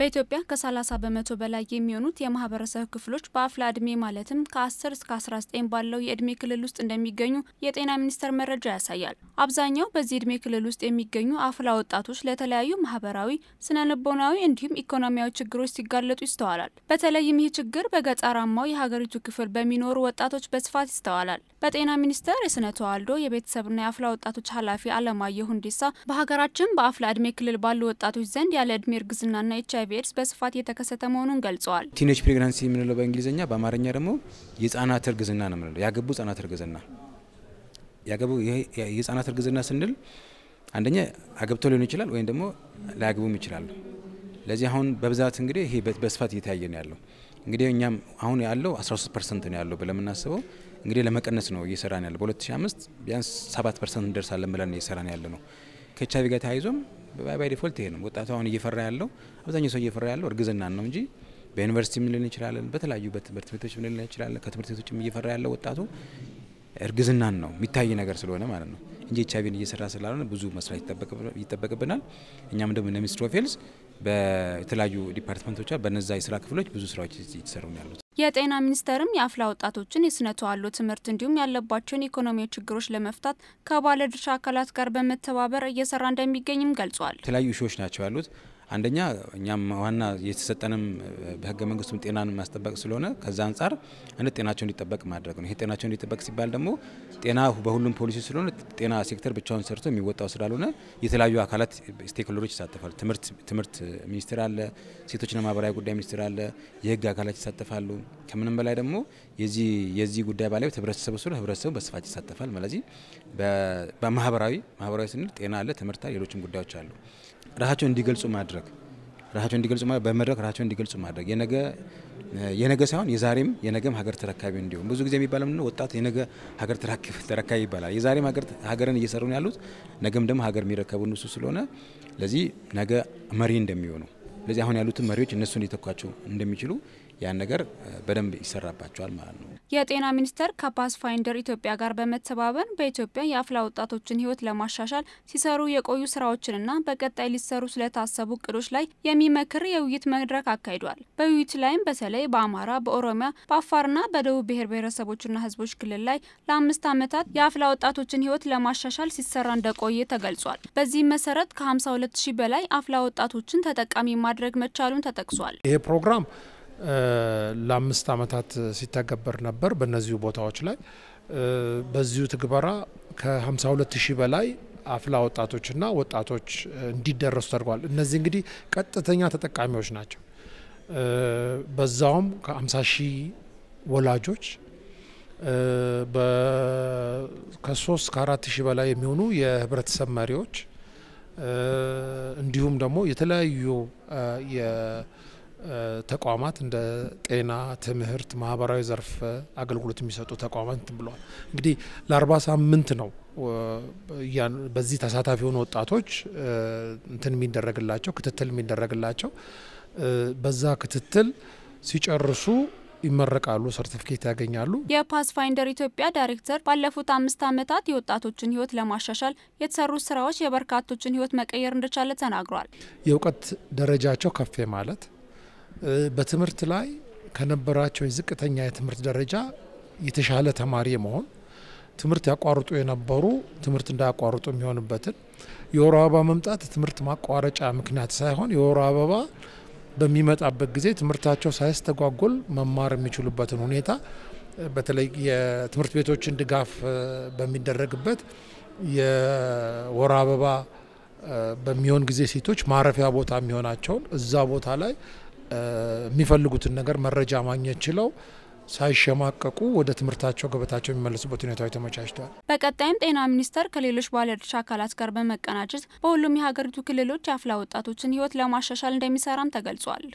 በኢትዮጵያ ከ30 በመቶ በላይ የሚሆኑት የማህበረሰብ ክፍሎች በአፍላ እድሜ ማለትም ከ10 እስከ 19 ባለው የእድሜ ክልል ውስጥ እንደሚገኙ የጤና ሚኒስቴር መረጃ ያሳያል። አብዛኛው በዚህ እድሜ ክልል ውስጥ የሚገኙ አፍላ ወጣቶች ለተለያዩ ማህበራዊ፣ ስነ ልቦናዊ እንዲሁም ኢኮኖሚያዊ ችግሮች ሲጋለጡ ይስተዋላል። በተለይም ይህ ችግር በገጠራማው የሀገሪቱ ክፍል በሚኖሩ ወጣቶች በስፋት ይስተዋላል። በጤና ሚኒስቴር የስነ ተዋልዶ የቤተሰብና የአፍላ ወጣቶች ኃላፊ አለማየሁ ሁንዴሳ በሀገራችን በአፍላ እድሜ ክልል ባሉ ወጣቶች ዘንድ ያለ እድሜ እርግዝናና ኤች አይ HIV ኤድስ በስፋት የተከሰተ መሆኑን ገልጸዋል። ቲኔጅ ፕሬግናንሲ የምንለው በእንግሊዝኛ፣ በአማርኛ ደግሞ የህጻናት እርግዝና ነው የምንለው። ያገቡ ህጻናት እርግዝና ያገቡ የህጻናት እርግዝና ስንል አንደኛ አገብቶ ሊሆን ይችላል ወይም ደግሞ ላያግቡም ይችላሉ። ለዚህ አሁን በብዛት እንግዲህ ይሄ በስፋት እየተያየ ነው ያለው። እንግዲህ እኛም አሁን ያለው 13 ፐርሰንት ነው ያለው ብለን የምናስበው እንግዲህ ለመቀነስ ነው እየሰራን ያለ በ2005 ቢያንስ 7 ፐርሰንት እንደርሳለን ብለን እየሰራን ያለ ነው። ከኤች ጋር ተያይዞም ባይ ዲፎልት ይሄ ነው። ወጣቱ አሁን እየፈራ ያለው አብዛኛው ሰው እየፈራ ያለው እርግዝናን ነው እንጂ በዩኒቨርሲቲ ምንልን እንችላለን፣ በተለያዩ በትምህርት ቤቶች ልን እንችላለን። ከትምህርት ቤቶችም እየፈራ ያለው ወጣቱ እርግዝናን ነው የሚታይ ነገር ስለሆነ ማለት ነው እንጂ ኤች አይቪን እየሰራ ስላልሆነ ብዙ መስራት ይጠበቅብናል። እኛም ደግሞ እንደ ሚኒስትር በተለያዩ ዲፓርትመንቶች በነዛ የስራ ክፍሎች ብዙ ስራዎች እየተሰሩ ነው ያሉት። የጤና ሚኒስቴርም የአፍላ ወጣቶችን የስነ ተዋልዶ ትምህርት እንዲሁም ያለባቸውን ኢኮኖሚያዊ ችግሮች ለመፍታት ከባለድርሻ አካላት ጋር በመተባበር እየሰራ እንደሚገኝም ገልጿል። የተለያዩ እሾዎች ናቸው ያሉት አንደኛ እኛም ዋና የተሰጠንም በህገ መንግስቱም ጤናን ማስጠበቅ ስለሆነ ከዛ አንጻር እንደ ጤናቸው እንዲጠበቅ ማድረግ ነው። ይሄ ጤናቸው እንዲጠበቅ ሲባል ደግሞ ጤና በሁሉም ፖሊሲ ስለሆነ ጤና ሴክተር ብቻውን ሰርቶ የሚወጣው ስላልሆነ የተለያዩ አካላት ስቴክሆልደሮች ይሳተፋሉ። ትምህርት ሚኒስቴር አለ፣ ሴቶችና ማህበራዊ ጉዳይ ሚኒስቴር አለ፣ የህግ አካላት ይሳተፋሉ። ከምንም በላይ ደግሞ የዚህ የዚህ ጉዳይ ባለቤት ህብረተሰቡ ስለሆነ ህብረተሰቡ በስፋት ይሳተፋል። ማለዚህ በማህበራዊ ማህበራዊ ስንል ጤና አለ፣ ትምህርት አለ፣ ሌሎችም ጉዳዮች አሉ። ራሳቸው እንዲገልጹ ማድረግ ራሳቸው እንዲገልጹ በመድረክ ራሳቸው እንዲገልጹ ማድረግ የነገ የነገ ሳይሆን የዛሬም የነገም ሀገር ተረካቢ እንዲሆን ብዙ ጊዜ የሚባለው ምንድነው ወጣት የነገ ሀገር ተረካቢ ይባላል። የዛሬም ሀገርን እየሰሩ ነው ያሉት፣ ነገም ደግሞ ሀገር የሚረከቡ እነሱ ስለሆነ ለዚህ ነገ መሪ እንደሚሆኑ ለዚህ አሁን ያሉትን መሪዎች እነሱ እንዲተኳቸው እንደሚችሉ ያን ነገር በደንብ ይሰራባቸዋል ማለት ነው። የጤና ሚኒስቴር ከፓስ ፋይንደር ኢትዮጵያ ጋር በመተባበር በኢትዮጵያ የአፍላ ወጣቶችን ህይወት ለማሻሻል ሲሰሩ የቆዩ ስራዎችንና በቀጣይ ሊሰሩ ስለታሰቡ እቅዶች ላይ የሚመክር የውይይት መድረክ አካሂዷል። በውይይት ላይም በተለይ በአማራ፣ በኦሮሚያ፣ በአፋርና በደቡብ ብሔር ብሔረሰቦችና ህዝቦች ክልል ላይ ለአምስት ዓመታት የአፍላ ወጣቶችን ህይወት ለማሻሻል ሲሰራ እንደቆየ ተገልጿል። በዚህ መሰረት ከ52 ሺህ በላይ አፍላ ወጣቶችን ተጠቃሚ ማድረግ መቻሉን ተጠቅሷል። ይሄ ፕሮግራም ለአምስት ዓመታት ሲተገበር ነበር። በነዚሁ ቦታዎች ላይ በዚሁ ትግበራ ከ52 ሺህ በላይ አፍላ ወጣቶችና ወጣቶች እንዲደረሱ ተደርጓል። እነዚህ እንግዲህ ቀጥተኛ ተጠቃሚዎች ናቸው። በዛውም ከ50 ሺህ ወላጆች ከሶስት ከአራት ሺህ በላይ የሚሆኑ የህብረተሰብ መሪዎች እንዲሁም ደግሞ የተለያዩ ተቋማት እንደ ጤና፣ ትምህርት፣ ማህበራዊ ዘርፍ አገልግሎት የሚሰጡ ተቋማት ብለዋል። እንግዲህ ለአርባ ሳምንት ነው በዚህ ተሳታፊ የሆኑ ወጣቶች እንትን የሚደረግላቸው ክትትል የሚደረግላቸው በዛ ክትትል ሲጨርሱ ይመረቃሉ፣ ሰርቲፊኬት ያገኛሉ። የፓስፋይንደር ኢትዮጵያ ዳይሬክተር ባለፉት አምስት ዓመታት የወጣቶችን ህይወት ለማሻሻል የተሰሩ ስራዎች የበርካቶችን ህይወት መቀየር እንደቻለ ተናግሯል። የእውቀት ደረጃቸው ከፍ ማለት በትምህርት ላይ ከነበራቸው የዝቅተኛ የትምህርት ደረጃ የተሻለ ተማሪ መሆን ትምህርት ያቋርጡ የነበሩ ትምህርት እንዳያቋርጡ የሚሆንበትን የወር አበባ መምጣት ትምህርት ማቋረጫ ምክንያት ሳይሆን የወር አበባ በሚመጣበት ጊዜ ትምህርታቸው ሳያስተጓጎል መማር የሚችሉበትን ሁኔታ በተለይ የትምህርት ቤቶችን ድጋፍ በሚደረግበት የወር አበባ በሚሆን ጊዜ ሴቶች ማረፊያ ቦታ የሚሆናቸውን እዛ ቦታ ላይ የሚፈልጉትን ነገር መረጃ ማግኘት ችለው ሳይሸማቀቁ ወደ ትምህርታቸው ገበታቸው የሚመለሱበት ሁኔታዊ ተመቻችተዋል። በቀጣይም ጤና ሚኒስቴር ከሌሎች ባለድርሻ አካላት ጋር በመቀናጀት በሁሉም የሀገሪቱ ክልሎች የአፍላ ወጣቶችን ህይወት ለማሻሻል እንደሚሰራም ተገልጿል።